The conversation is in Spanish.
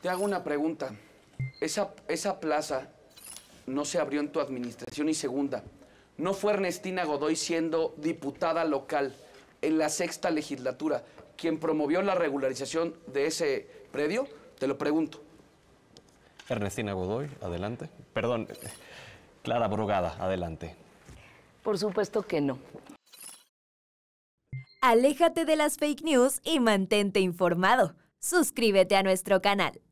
Te hago una pregunta. Esa, esa plaza no se abrió en tu administración y segunda, no fue Ernestina Godoy siendo diputada local en la sexta legislatura quien promovió la regularización de ese predio? Te lo pregunto. Ernestina Godoy, adelante. Perdón, Clara Brugada, adelante. Por supuesto que no. Aléjate de las fake news y mantente informado. Suscríbete a nuestro canal.